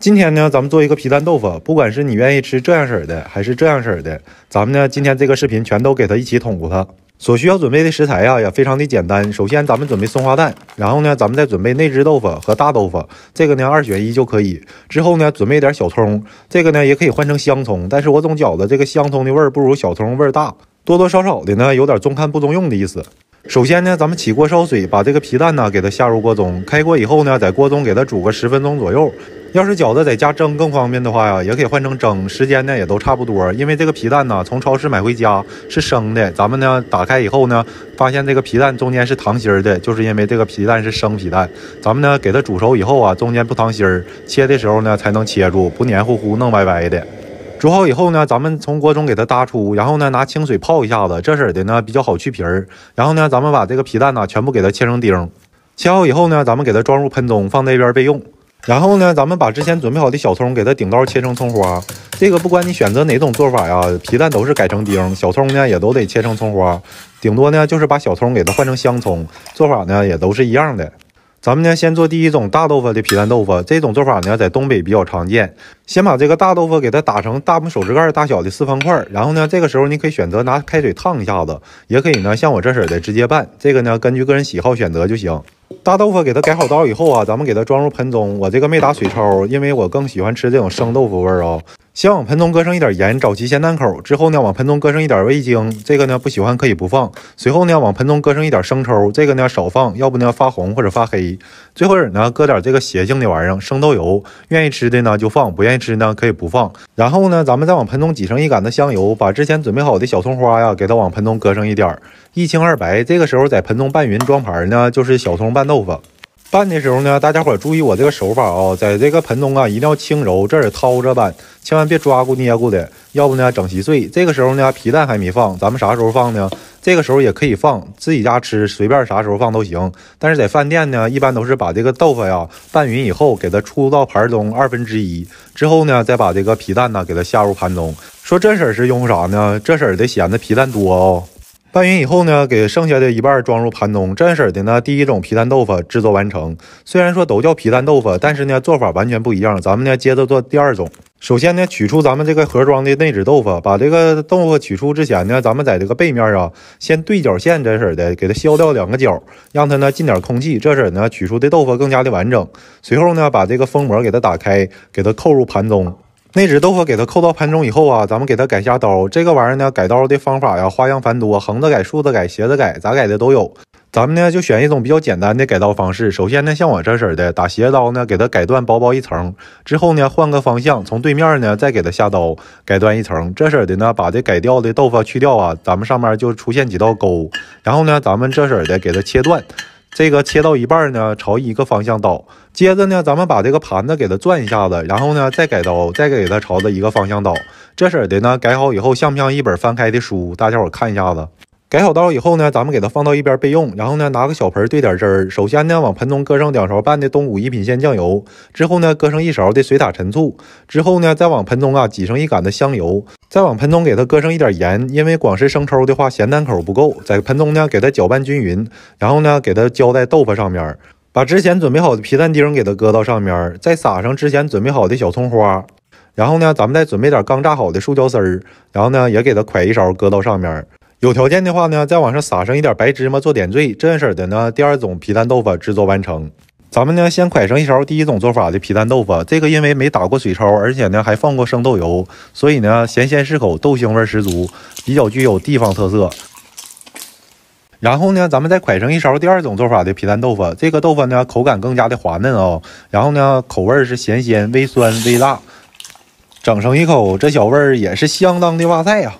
今天呢，咱们做一个皮蛋豆腐，不管是你愿意吃这样式儿的，还是这样式儿的，咱们呢，今天这个视频全都给它一起捅咕它。所需要准备的食材呀，也非常的简单。首先，咱们准备松花蛋，然后呢，咱们再准备内脂豆腐和大豆腐，这个呢二选一就可以。之后呢，准备点小葱，这个呢也可以换成香葱，但是我总觉得这个香葱的味儿不如小葱味儿大，多多少少的呢有点中看不中用的意思。首先呢，咱们起锅烧水，把这个皮蛋呢给它下入锅中，开锅以后呢，在锅中给它煮个十分钟左右。要是饺子在家蒸更方便的话呀，也可以换成蒸，时间呢也都差不多。因为这个皮蛋呢，从超市买回家是生的，咱们呢打开以后呢，发现这个皮蛋中间是糖心儿的，就是因为这个皮蛋是生皮蛋。咱们呢给它煮熟以后啊，中间不糖心儿，切的时候呢才能切住，不黏糊糊、弄歪歪的。煮好以后呢，咱们从锅中给它搭出，然后呢拿清水泡一下子，这式儿的呢比较好去皮儿。然后呢，咱们把这个皮蛋呢全部给它切成丁，切好以后呢，咱们给它装入盆中，放在一边备用。然后呢，咱们把之前准备好的小葱给它顶刀切成葱花。这个不管你选择哪种做法呀，皮蛋都是改成丁，小葱呢也都得切成葱花，顶多呢就是把小葱给它换成香葱，做法呢也都是一样的。咱们呢先做第一种大豆腐的皮蛋豆腐，这种做法呢在东北比较常见。先把这个大豆腐给它打成大拇手指盖大小的四方块，然后呢，这个时候你可以选择拿开水烫一下子，也可以呢像我这式的直接拌，这个呢根据个人喜好选择就行。大豆腐给它改好刀以后啊，咱们给它装入盆中。我这个没打水焯，因为我更喜欢吃这种生豆腐味儿啊。先往盆中搁上一点盐，找齐咸淡口。之后呢，往盆中搁上一点味精，这个呢不喜欢可以不放。随后呢，往盆中搁上一点生抽，这个呢少放，要不呢发红或者发黑。最后呢，搁点这个邪性的玩意儿，生豆油。愿意吃的呢就放，不愿意吃呢可以不放。然后呢，咱们再往盆中挤上一杆子香油，把之前准备好的小葱花呀，给它往盆中搁上一点儿，一清二白。这个时候在盆中拌匀，装盘呢就是小葱拌豆腐。拌的时候呢，大家伙注意我这个手法啊，在这个盆中啊，一定要轻揉，这是掏着拌，千万别抓过捏过的，要不呢整稀碎。这个时候呢，皮蛋还没放，咱们啥时候放呢？这个时候也可以放，自己家吃随便啥时候放都行。但是在饭店呢，一般都是把这个豆腐呀拌匀以后，给它出到盘中二分之一之后呢，再把这个皮蛋呢给它下入盘中。说这事儿是用啥呢？这事儿得显得皮蛋多哦。拌匀以后呢，给剩下的一半装入盘中，这似的呢，第一种皮蛋豆腐制作完成。虽然说都叫皮蛋豆腐，但是呢做法完全不一样。咱们呢接着做第二种，首先呢取出咱们这个盒装的内酯豆腐，把这个豆腐取出之前呢，咱们在这个背面啊，先对角线这式的给它削掉两个角，让它呢进点空气，这式呢取出的豆腐更加的完整。随后呢把这个封膜给它打开，给它扣入盘中。那只豆腐给它扣到盘中以后啊，咱们给它改下刀。这个玩意儿呢，改刀的方法呀，花样繁多，横着改、竖着改、斜着改，咋改的都有。咱们呢就选一种比较简单的改刀方式。首先呢，像我这式儿的打斜刀呢，给它改断，薄薄一层。之后呢，换个方向，从对面呢再给它下刀，改断一层。这式儿的呢，把这改掉的豆腐去掉啊，咱们上面就出现几道沟。然后呢，咱们这式儿的给它切断。这个切到一半呢，朝一个方向倒。接着呢，咱们把这个盘子给它转一下子，然后呢，再改刀，再给它朝着一个方向倒。这儿的呢，改好以后像不像一本翻开的书？大家伙看一下子。改好刀以后呢，咱们给它放到一边备用。然后呢，拿个小盆兑点汁儿。首先呢，往盆中搁上两勺半的东古一品鲜酱油，之后呢，搁上一勺的水塔陈醋。之后呢，再往盆中啊挤上一杆的香油，再往盆中给它搁上一点盐，因为光是生抽的话咸淡口不够。在盆中呢，给它搅拌均匀，然后呢，给它浇在豆腐上面，把之前准备好的皮蛋丁给它搁到上面，再撒上之前准备好的小葱花。然后呢，咱们再准备点刚炸好的树椒丝儿，然后呢，也给它㧟一勺搁到上面。有条件的话呢，再往上撒上一点白芝麻做点缀，这样式的呢，第二种皮蛋豆腐制作完成。咱们呢，先蒯上一勺第一种做法的皮蛋豆腐，这个因为没打过水焯，而且呢还放过生豆油，所以呢咸鲜适口，豆腥味十足，比较具有地方特色。然后呢，咱们再蒯上一勺第二种做法的皮蛋豆腐，这个豆腐呢口感更加的滑嫩啊，然后呢口味是咸鲜微酸微辣，整上一口，这小味儿也是相当的哇塞呀！